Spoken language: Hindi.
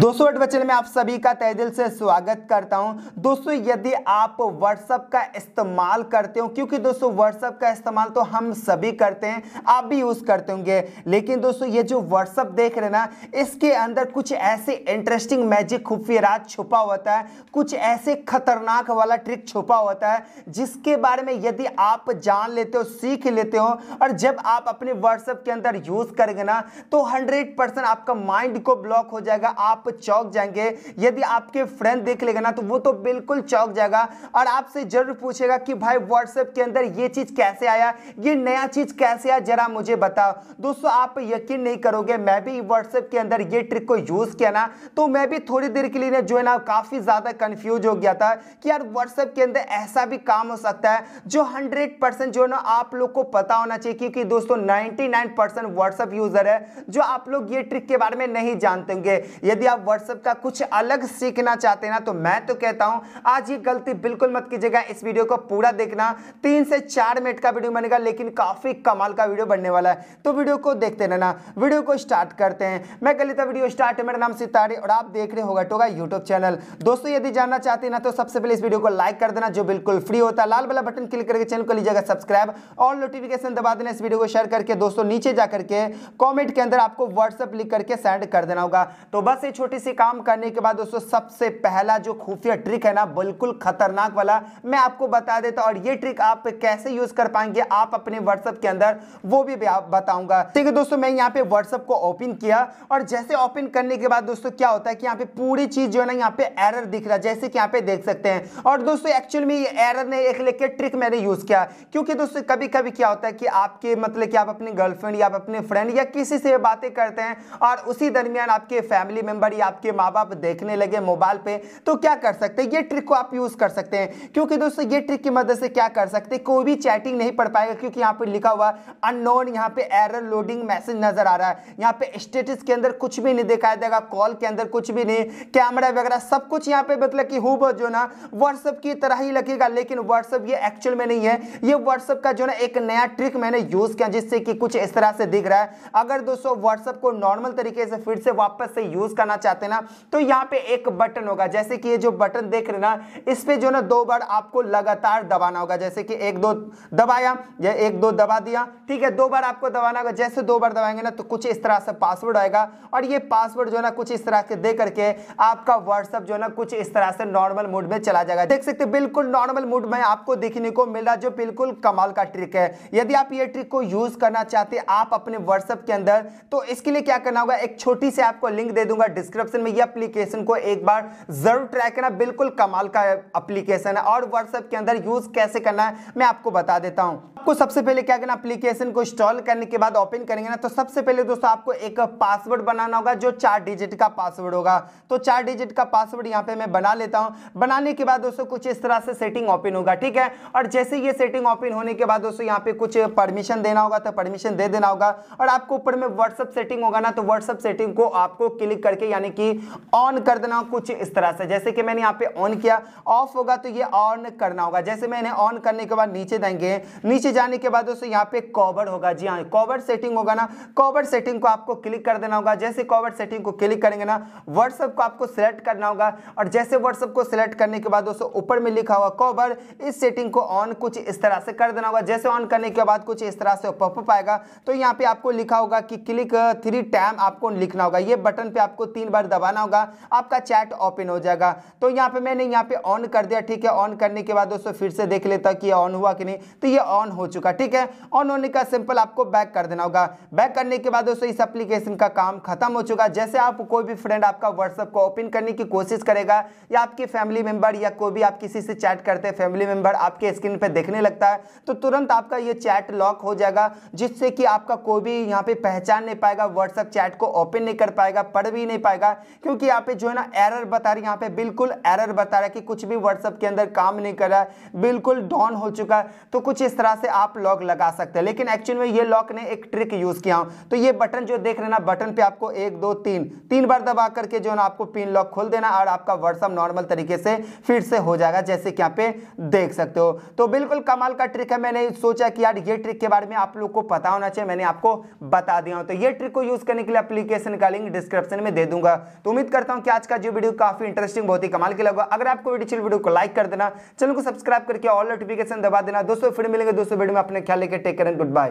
दोस्तों एडवर में आप सभी का तय दिल से स्वागत करता हूं दोस्तों यदि आप व्हाट्सअप का इस्तेमाल करते हो क्योंकि दोस्तों व्हाट्सअप का इस्तेमाल तो हम सभी करते हैं आप भी यूज़ करते होंगे लेकिन दोस्तों ये जो व्हाट्सअप देख रहे ना इसके अंदर कुछ ऐसे इंटरेस्टिंग मैजिक खुफिया रात छुपा होता है कुछ ऐसे खतरनाक वाला ट्रिक छुपा होता है जिसके बारे में यदि आप जान लेते हो सीख लेते हो और जब आप अपने व्हाट्सअप के अंदर यूज़ करेंगे ना तो हंड्रेड आपका माइंड को ब्लॉक हो जाएगा आप आप चौक जाएंगे यदि आपके फ्रेंड देख लेगा ना तो वो तो बिल्कुल चौक जाएगा और आपसे जरूर पूछेगा कि भाई व्हाट्सएप के अंदर ये चीज़ कैसे आया ये नया चीज़ कैसे आया जरा मुझे बताओ दोस्तों आप यकीन नहीं करोगे मैं भी व्हाट्सएप के अंदर ये ट्रिक को यूज़ किया ना तो मैं भी थोड़ी देर के लिए जो है ना काफ़ी ज़्यादा कंफ्यूज हो गया था कि यार व्हाट्सएप के अंदर ऐसा भी काम हो सकता है जो हंड्रेड जो है ना आप लोग को पता होना चाहिए क्योंकि दोस्तों नाइनटी नाइन व्हाट्सएप यूज़र है जो आप लोग ये ट्रिक के बारे में नहीं जानते होंगे यदि आप व्हाट्सएप का कुछ अलग सीखना चाहते हैं ना तो मैं तो कहता हूं आज ये गलती बिल्कुल मत कीजिएगा इस वीडियो को पूरा देखना तीन से चार मिनट का वीडियो बनेगा लेकिन काफ़ी कमाल का वीडियो बनने वाला है तो वीडियो को देखते रहना वीडियो को स्टार्ट करते हैं मैं कलिता वीडियो स्टार्ट है मेरा नाम सितारे और आप देख रहे होगा टोगा यूट्यूब चैनल दोस्तों यदि जानना चाहते ना तो सबसे पहले इस वीडियो को लाइक कर देना जो बिल्कुल फ्री होता है लाल वाला बटन क्लिक करके चैनल को लीजिएगा सब्सक्राइब और नोटिफिकेशन दबा देना इस वीडियो को शेयर करके दोस्तों नीचे जाकर के कॉमेंट के अंदर आपको व्हाट्सअप लिख करके सेंड कर देना होगा तो बस ये छोटी सी काम करने के बाद दोस्तों सबसे पहला जो खुफिया ट्रिक है ना बिल्कुल खतरनाक वाला मैं आपको बता देता और ये ट्रिक आप कैसे यूज कर पाएंगे आप अपने व्हाट्सएप के अंदर वो भी बताऊंगा ठीक है दोस्तों मैं यहाँ पे व्हाट्सएप को ओपन किया और जैसे ओपन करने के बाद दोस्तों क्या होता है कि यहाँ पे पूरी चीज जो है ना यहाँ पे एरर दिख रहा है जैसे कि यहाँ पे देख सकते हैं और दोस्तों एक्चुअल में ये एरर ने एक लेके ट्रिक मैंने यूज किया क्योंकि दोस्तों कभी कभी क्या होता है कि आपके मतलब कि आप अपनी गर्लफ्रेंड या आप अपने फ्रेंड या किसी से बातें करते हैं और उसी दरमियान आपके फैमिली मेंबर सारी आपके माँ बाप देखने लगे मोबाइल पे तो क्या कर सकते हैं ये ट्रिक को आप यूज़ कर सकते हैं क्योंकि दोस्तों ये ट्रिक की मदद से क्या कर सकते हैं कोई भी चैटिंग नहीं पढ़ पाएगा क्योंकि यहाँ पर लिखा हुआ अननोन यहाँ पे एरर लोडिंग मैसेज नजर आ रहा है यहाँ पे स्टेटस के अंदर कुछ भी नहीं दिखाया देगा कॉल के अंदर कुछ भी नहीं कैमरा वगैरह सब कुछ यहाँ पे मतलब कि हुब जो ना व्हाट्सअप की तरह ही लगेगा लेकिन व्हाट्सअप ये एक्चुअल में नहीं है ये व्हाट्सअप का जो ना एक नया ट्रिक मैंने यूज किया जिससे कि कुछ इस तरह से दिख रहा है अगर दोस्तों व्हाट्सअप को नॉर्मल तरीके से फिर से वापस से यूज करना करना चाहते ना तो यहाँ पे एक बटन होगा जैसे कि ये जो बटन देख रहे ना इस पर जो ना दो बार आपको लगातार दबाना होगा जैसे कि एक दो दबाया या एक दो दबा दिया ठीक है दो बार आपको दबाना होगा जैसे दो बार दबाएंगे ना तो कुछ इस तरह से पासवर्ड आएगा और ये पासवर्ड जो ना कुछ इस तरह से दे करके आपका व्हाट्सअप जो ना कुछ इस तरह से नॉर्मल मूड में चला जाएगा देख सकते बिल्कुल नॉर्मल मूड में आपको देखने को मिल रहा जो बिल्कुल कमाल का ट्रिक है यदि आप ये ट्रिक को यूज करना चाहते आप अपने व्हाट्सएप के अंदर तो इसके लिए क्या करना होगा एक छोटी से आपको लिंक दे दूंगा डिस्क्रिप्शन में ये अप्लीकेशन को एक बार जरूर ट्राई करना बिल्कुल कमाल का अप्लीकेशन है और व्हाट्सएप के अंदर यूज कैसे करना है मैं आपको बता देता हूँ आपको सबसे पहले क्या करना एप्लीकेशन को इंस्टॉल करने के बाद ओपन करेंगे ना तो सबसे पहले दोस्तों आपको एक पासवर्ड बनाना होगा जो चार डिजिट का पासवर्ड होगा तो चार डिजिट का पासवर्ड यहाँ पे मैं बना लेता हूँ बनाने के बाद दोस्तों कुछ इस तरह से सेटिंग ओपन होगा ठीक है और जैसे ये सेटिंग ओपन होने के बाद दोस्तों यहाँ पे कुछ परमिशन देना होगा तो परमिशन दे देना होगा और आपको ऊपर में व्हाट्सअप सेटिंग होगा ना तो व्हाट्सअप सेटिंग को आपको क्लिक करके यानी कि ऑन कर देना कुछ इस तरह से जैसे कि मैंने यहाँ पे ऑन किया ऑफ होगा तो ये ऑन करना होगा जैसे मैंने ऑन करने के बाद नीचे देंगे नीचे जाने के बाद दोस्तों यहाँ पे कॉवर होगा जी हाँ कॉवर सेटिंग होगा ना कॉवर सेटिंग को आपको क्लिक कर देना होगा जैसे कॉवर सेटिंग को क्लिक करेंगे ना व्हाट्सअप को आपको सिलेक्ट करना होगा और जैसे व्हाट्सअप को सिलेक्ट करने के बाद दोस्तों ऊपर में लिखा हुआ कॉवर इस सेटिंग को ऑन कुछ इस तरह से कर देना होगा जैसे ऑन करने के बाद कुछ इस तरह से पॉपअप आएगा तो यहाँ पे आपको लिखा होगा कि क्लिक थ्री टाइम आपको लिखना होगा ये बटन पर आपको तीन बार दबाना होगा आपका चैट ओपन हो जाएगा तो यहाँ पे मैंने यहाँ पे ऑन कर दिया ठीक है ऑन करने के बाद दोस्तों फिर से देख लेता कि ऑन हुआ कि नहीं तो ये ऑन हो हो चुका ठीक है ऑन होने का सिंपल आपको बैक कर देना होगा बैक करने के बाद दोस्तों इस एप्लीकेशन का काम खत्म हो चुका जैसे आप कोई भी फ्रेंड आपका व्हाट्सअप को ओपन करने की कोशिश करेगा या आपकी फैमिली मेंबर या कोई भी आप किसी से चैट करते हैं फैमिली मेंबर आपके स्क्रीन पर देखने लगता है तो तुरंत आपका यह चैट लॉक हो जाएगा जिससे कि आपका कोई भी यहाँ पे पहचान नहीं पाएगा व्हाट्सअप चैट को ओपन नहीं कर पाएगा पढ़ भी नहीं पाएगा क्योंकि यहाँ पे जो है ना एरर बता रही यहाँ पे बिल्कुल एरर बता रहा है कि कुछ भी व्हाट्सअप के अंदर काम नहीं कर रहा है बिल्कुल डाउन हो चुका है तो कुछ इस तरह से आप लॉक लगा सकते हैं लेकिन एक्चुअल में ये लॉक ने एक ट्रिक यूज़ किया हूँ तो ये बटन जो देख रहे ना बटन पे आपको एक दो तीन तीन बार दबा करके जो ना आपको पिन लॉक खोल देना और आपका व्हाट्सअप नॉर्मल तरीके से फिर से हो जाएगा जैसे कि यहाँ पे देख सकते हो तो बिल्कुल कमाल का ट्रिक है मैंने सोचा कि यार ये ट्रिक के बारे में आप लोग को पता होना चाहिए मैंने आपको बता दिया हूँ तो ये ट्रिक को यूज़ करने के लिए अप्लीकेशन का लिंक डिस्क्रिप्शन में दे दूंगा तो उम्मीद करता हूँ कि आज का जो वीडियो काफ़ी इंटरेस्टिंग बहुत ही कमाल के लगा अगर आपको वीडियो को लाइक कर देना चैनल को सब्सक्राइब करके ऑल नोटिफिकेशन दबा देना दोस्तों फिर मिलेंगे दोस्तों नेक्स्ट वीडियो में अपने ख्याल लेके टेक करें गुड बाय